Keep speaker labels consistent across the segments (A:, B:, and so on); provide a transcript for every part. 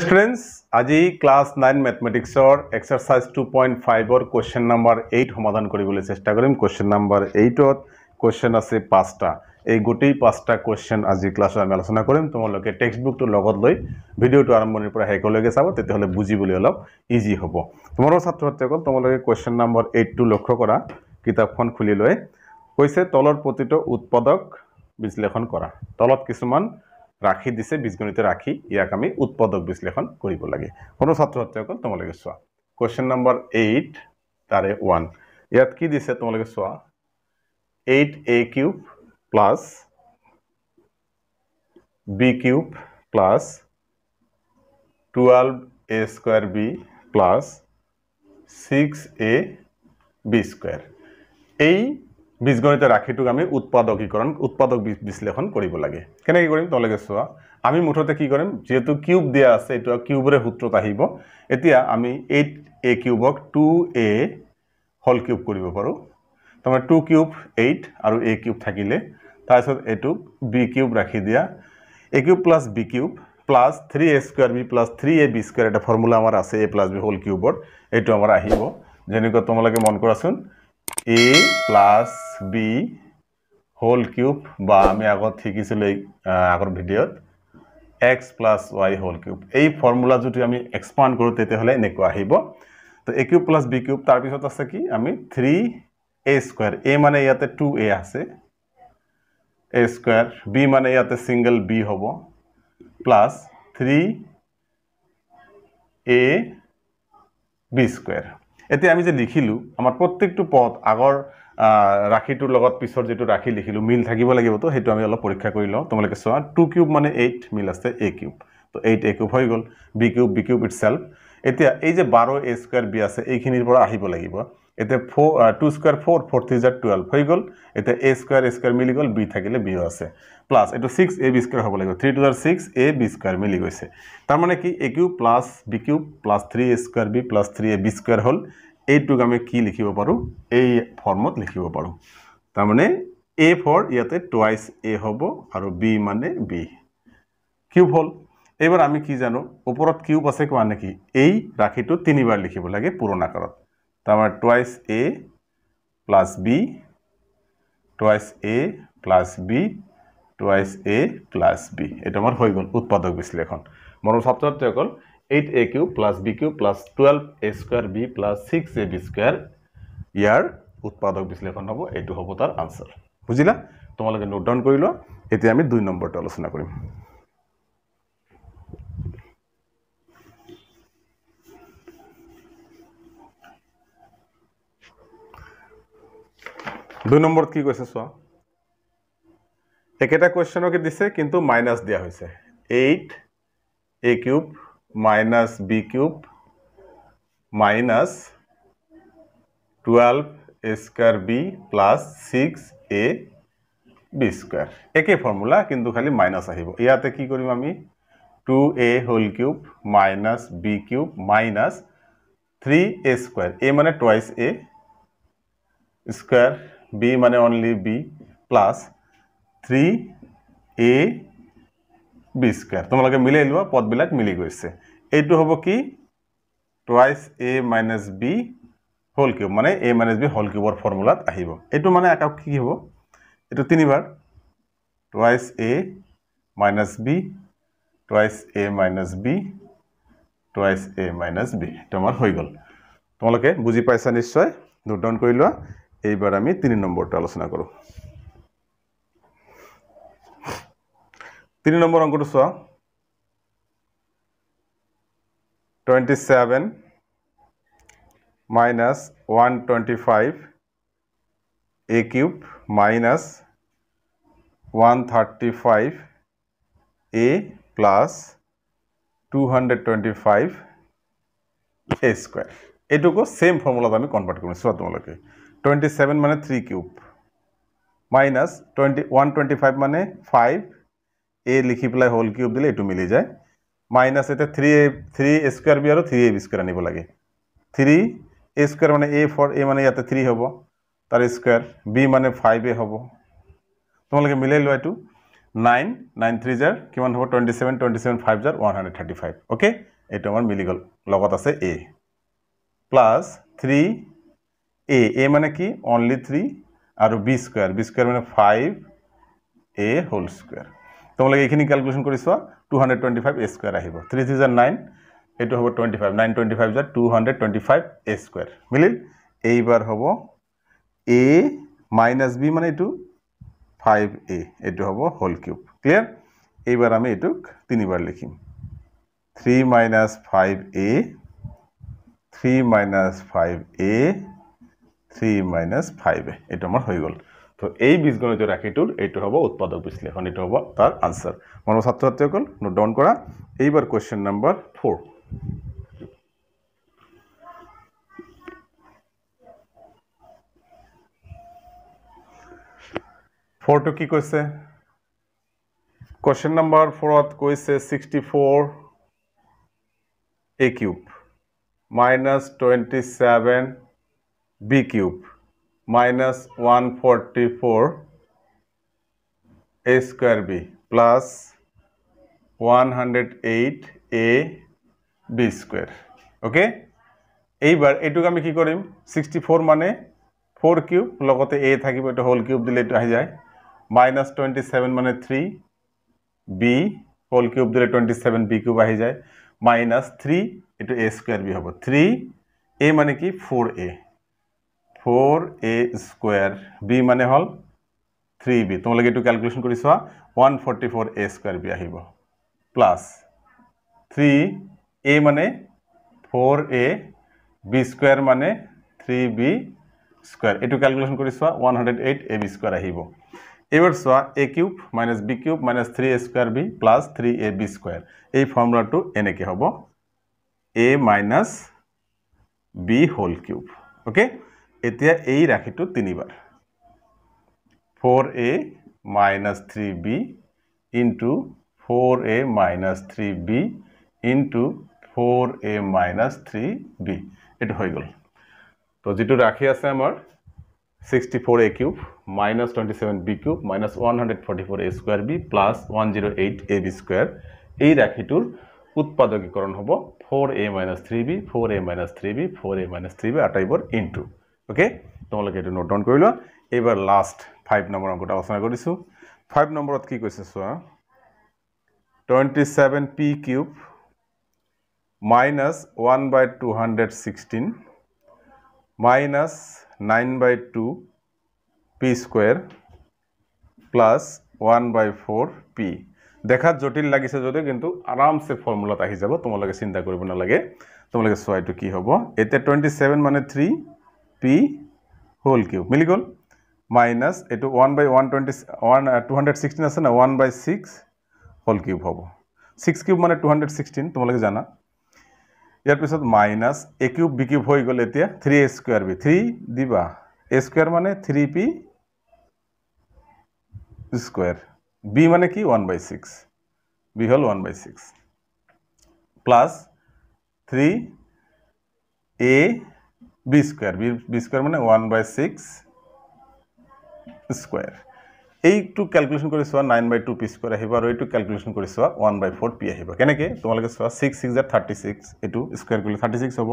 A: Students আজি class nine মেথমেটিক্সৰ exercise two point ফাইভৰ কুৱেশ্যন নম্বৰ এইট সমাধান কৰিবলৈ চেষ্টা কৰিম কুৱেশ্যন নম্বৰ এইটত কুৱেশ্যন আছে পাঁচটা এই গোটেই পাঁচটা কুৱেশ্যন আজি ক্লাছত আমি আলোচনা কৰিম তোমালোকে টেক্সট বুকটো লগত লৈ ভিডিঅ'টো আৰম্ভণিৰ পৰা শেষলৈকে চাব তেতিয়াহ'লে বুজিবলৈ অলপ ইজি হ'ব তোমাৰো ছাত্ৰ ছাত্ৰীসকল তোমালোকে কুৱেশ্যন নম্বৰ এইটটো লক্ষ্য কৰা কিতাপখন খুলি লৈ কৈছে তলৰ প্ৰতিটো উৎপাদক বিশ্লেষণ কৰা তলত কিছুমান ৰাখি দিছে বীজগণিত ৰাখি ইয়াক আমি উৎপাদক বিশ্লেষণ কৰিব লাগে কোনো ছাত্ৰ ছাত্ৰীসকল তোমালোকে চোৱা কোশ্চেন নম্বৰ এইট তাৰে ওৱান ইয়াত কি দিছে তোমালোকে চোৱা eight a cube plus b cube plus twelve a square b plus six a b square এই বীজগণিত ৰাশিটোক আমি উৎপাদকীকৰণ উৎপাদক বিশ্লেষণ কৰিব লাগে কেনেকৈ কৰিম তেওঁলোকে চোৱা আমি মুঠতে কি কৰিম যিহেতু কিউব দিয়া আছে এইটো কিউবৰে সূত্ৰত আহিব এতিয়া আমি এইট এ কিউবক টু এ হল কিউব কৰিব পাৰোঁ তাৰমানে টু কিউব এইট আৰু এ কিউব থাকিলে তাৰপিছত এইটো বি কিউব ৰাখি দিয়া a cube plus b cube plus three a square b plus three a b square এটা ফৰ্মুলা আমাৰ আছে এ প্লাছ বি হ'ল কিউবৰ এইটো আমাৰ আহিব যেনেকুৱা তোমালোকে মন কৰাচোন a plus b whole cube বা আমি আগত শিকিছিলোঁ এই আগৰ ভিডিঅ'ত x plus y whole cube এই ফৰ্মুলা যদি আমি এক্সপাণ্ড কৰোঁ তেতিয়াহ'লে এনেকুৱা আহিব তো a cube plus b cube তাৰপিছত আছে কি আমি থ্ৰী এ স্কুৱেৰ এ মানে ইয়াতে টু এ আছে এ স্কুৱেৰ বি মানে ইয়াতে ছিংগল বি হ'ব plus three a b square এতিয়া আমি যে লিখিলোঁ আমাৰ প্ৰত্যেকটো পদ আগৰ ৰাখিটোৰ লগত পিছৰ যিটো ৰাখি লিখিলোঁ মিল থাকিব লাগিবতো সেইটো আমি অলপ পৰীক্ষা কৰি লওঁ তোমালোকে চোৱা টু কিউব মানে এইট মিল আছে এ কিউব তো এইট এ কিউব হৈ গ'ল b cube b cube itself এতিয়া এই যে বাৰ এ স্কুৱাৰ বি আছে এইখিনিৰ পৰা আহিব লাগিব এতিয়া four two square four four three জাৰ টুৱেল্ভ হৈ গ'ল এতিয়া এ স্কুৱাৰ এ স্কুৱাৰ মিলি গ'ল বি থাকিলে বিও আছে প্লাছ এইটো ছিক্স এ বি স্কুৱাৰ হ'ব লাগিব থ্ৰী টু জাৰ ছিক্স এ বি স্কুৱাৰ মিলি গৈছে তাৰমানে কি a cube plus b cube plus three a square b plus three a b square হ'ল এইটোক আমি কি লিখিব পাৰোঁ এই ফৰ্মত লিখিব পাৰোঁ তাৰমানে এ ফৰ ইয়াতে টুৱাইচ এ হ'ব আৰু বি মানে বি কিউব হ'ল এইবাৰ আমি কি জানো ওপৰত কিউব আছে কোৱা নেকি এই ৰাশিটো তিনিবাৰ লিখিব লাগে পুৰণাকাৰত তাৰমানে twice a plus b twice a plus b twice a plus b এইটো আমাৰ হৈ গ'ল উৎপাদক বিশ্লেষণ মৰম ছাত্ৰ ছাত্ৰীসকল eight a cube plus b cube plus twelve a square b plus six a b square ইয়াৰ উৎপাদক বিশ্লেষণ হ'ব এইটো হ'ব তাৰ আনচাৰ বুজিলা তোমালোকে নোট ডাউন কৰি লোৱা এতিয়া আমি দুই নম্বৰটো আলোচনা কৰিম দুই নম্বৰত কি কৈছে চোৱা একেটা কুৱেশ্যনকে দিছে কিন্তু মাইনাছ দিয়া হৈছে eight a cube minus b cube minus twelve square b plus six a b square একে ফর্মুলা কিন্তু খালি মাইনাস আহিব ইয়াতে কি কৰিম আমি two a whole cube minus b cube minus three a square a মানে টুৱাইচ এ স্কোয়ার বি মানে only b plus three a b square তোমালে মিলে লোয়া পদবিল মিলি গেছে এই হব কি twice a minus b whole cube মানে এ মাইনাস বি হোল কিউবর ফর্মুলাত এই মানে আক কি হব এই তিনবার twice a minus b twice a minus b twice a minus b এই আমার হয়ে গেল তোমালে বুঝি পাইছা নিশ্চয় নোট ডাউন করে লওয়া এইবার আমি তিন নম্বরটা আলোচনা করো তিনি নম্বৰ অংকটো চোৱা twenty seven minus one twenty five a cube minus one thirty five a plus two hundred twenty five a square এইটোকো ছেইম ফৰ্মুলাত আমি কনভাৰ্ট কৰিম চোৱা তোমালোকে টুৱেণ্টি ছেভেন মানে three cube minus twenty one twenty five মানে five a লিখি পেলাই হোল কিউব দিলে এইটো মিলি যায় মাইনাছ এতিয়া three a three a square b আৰু থ্ৰী এ বি স্কুৱাৰ আনিব লাগে থ্ৰী এ স্কুৱাৰ মানে এ ফৰ এ মানে ইয়াতে থ্ৰী হ'ব তাৰ স্কুৱাৰ বি মানে ফাইভ এ হ'ব তোমালোকে মিলাই লোৱা এইটো নাইন নাইন থ্ৰী জাৰ কিমান হ'ব twenty seven twenty seven five জাৰ one hundred thirty five okay এইটো আমাৰ মিলি গ'ল লগত আছে A plus three A a মানে কি অনলি থ্ৰী আৰু বি স্কুৱাৰ বি স্কুৱাৰ মানে ফাইভ এ হোল স্কুৱাৰ তোমালোকে এইখিনি কেলকুলেশ্যন কৰি চোৱা two hundred twenty five a square আহিব থ্ৰী থাউজেণ্ড নাইন এইটো হ'ব twenty five nine twenty five যা two hundred twenty five a square মিলিল এইবাৰ হ'ব এ মাইনাছ বি মানে এইটো ফাইভ এ এইটো হ'ব হোল কিউব ক্লিয়াৰ এইবাৰ আমি এইটোক তিনিবাৰ লিখিম three minus five a three minus five a three minus five a এইটো আমাৰ হৈ গ'ল তো এই বীজগণিত ৰাশিটোৰ এইটো হ'ব উৎপাদক বিশ্লেষণ এইটো হ'ব তাৰ আনচাৰ মনৰ ছাত্ৰ ছাত্ৰীসকল নোট ডাউন কৰা এইবাৰ কুৱেশ্যন নম্বৰ ফ'ৰ ফ'ৰটো কি কৈছে কুৱেশ্যন নম্বৰ ফ'ৰত কৈছে sixty four a cube minus twenty seven b cube minus 144 a square b plus 108 a b square okay এইবার এটুক আমি কি করিম 64 মানে 4 কিউব লগতে a থাকিব এটা হোল কিউব দিলে এটা হই যায় minus 27 মানে 3 b হোল কিউব দিলে 27 b কিউব হই যায় minus 3 এটা a square b হবে 3 a মানে কি 4a four a square B মানে হল থ্রি বি তোমালে এই ক্যালকুলেশন করে চা one forty four a square b আহিব প্লাস থ্রি এ মানে ফোর এ বি স্কয়ার মানে থ্রি বি স্কয়ার এই ক্যালকুলেশন করে চা one hundred a b square আহিব এবার চা a cube minus b cube minus three a square b plus three a b square এই ফর্মুলাটা এনেকে হব a minus b whole cube okay okay? এতিয়া এই ৰাশিটো তিনিবাৰ four a minus three b into four a minus three b into four a minus three b এইটো হৈ গ'ল তো যিটো ৰাশি আছে আমাৰ sixty four a cube minus twenty seven b cube minus one hundred forty four a square b plus one zero' eight a b square এই ৰাশিটোৰ উৎপাদকীকৰণ হ'ব four a minus three b four a minus three b four a minus three b আটাইবোৰ into okay তোমালোকে এইটো note down কৰি লোৱা এইবাৰ লাষ্ট ফাইভ নম্বৰ অংকটো আলোচনা কৰিছোঁ ফাইভ নম্বৰত কি কৈছে চোৱা twenty seven p cube minus one by two hundred sixteen minus nine by two p square plus one by four p দেখাত জটিল লাগিছে যদিও কিন্তু আৰামছে ফৰ্মুলাত আহি যাব তোমালোকে চিন্তা কৰিব নালাগে তোমালোকে চোৱা এইটো কি হ'ব এতিয়া টুৱেণ্টি ছেভেন মানে থ্ৰী পি হোল কিউব মিলি গ'ল মাইনাছ এইটো one by one twenty one two hundred sixteen আছে না one by six whole cube হ'ব ছিক্স কিউব মানে টু হাণ্ড্ৰেড ছিক্সটিন তোমালোকে জানা ইয়াৰ পিছত minus a cube b cube হৈ গ'ল এতিয়া three a square b three দিবা এ স্কুৱাৰ মানে থ্ৰী পি স্কুৱাৰ বি মানে কি ওৱান বাই ছিক্স বি হ'ল one by six plus three a b square b square মানে ওয়ান বাই সিক্স স্কোয়াৰ এইটো কেলকুলেশ্যন কৰি চোৱা nine by two p square আহিব আৰু এইটো কেলকুলেশ্যন কৰি চোৱা ওৱান বাই ফ'ৰ পি আহিব কেনেকৈ তোমালোকে চোৱা ছিক্স ছিক্স জাৰ থাৰ্টি ছিক্স এইটো স্কুৱাৰ কৰিলে থাৰ্টি ছিক্স হ'ব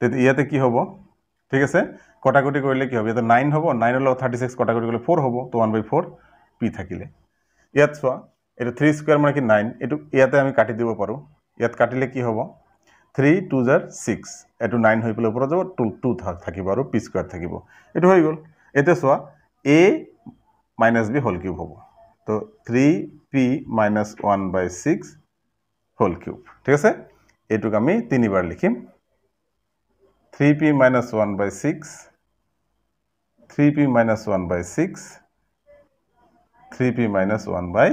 A: তেতিয়া ইয়াতে কি হ'ব ঠিক আছে কটাকটি কৰিলে কি হ'ব ইয়াতে নাইন হ'ব নাইনৰ লগত থাৰ্টি ছিক্স কটাকটি কৰিলে ফ'ৰ হ'ব তো ওৱান বাই ফ'ৰ পি থাকিলে ইয়াত চোৱা এইটো থ্ৰী স্কুৱাৰ মানে কি নাইন এইটো ইয়াতে আমি কাটি দিব পাৰোঁ ইয়াত কাটিলে কি হ'ব থ্ৰী টু জাৰ ছিক্স এইটো নাইন হৈ পেলাই ওপৰত যাব টু টু থাকিব আৰু পি স্কুৱাৰ থাকিব এইটো হৈ গ'ল এতিয়া চোৱা a minus b whole cube হ'ব তো three p minus one by six whole cube ঠিক আছে এইটোক আমি তিনিবাৰ লিখিম three p minus one by six three p minus one by six three p minus one by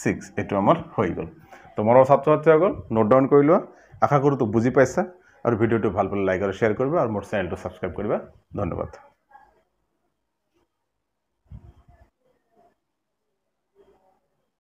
A: six এইটো আমাৰ হৈ গ'ল তোমাৰো ছাত্ৰ ছাত্ৰীসকল নোট ডাউন কৰি লোৱা আশা কৰোঁ তোক বুজি পাইছা আৰু ভিডিঅ'টো ভাল পালে লাইক আৰু শ্বেয়াৰ কৰিবা আৰু মোৰ চেনেলটো ছাবস্ক্ৰাইব কৰিবা ধন্যবাদ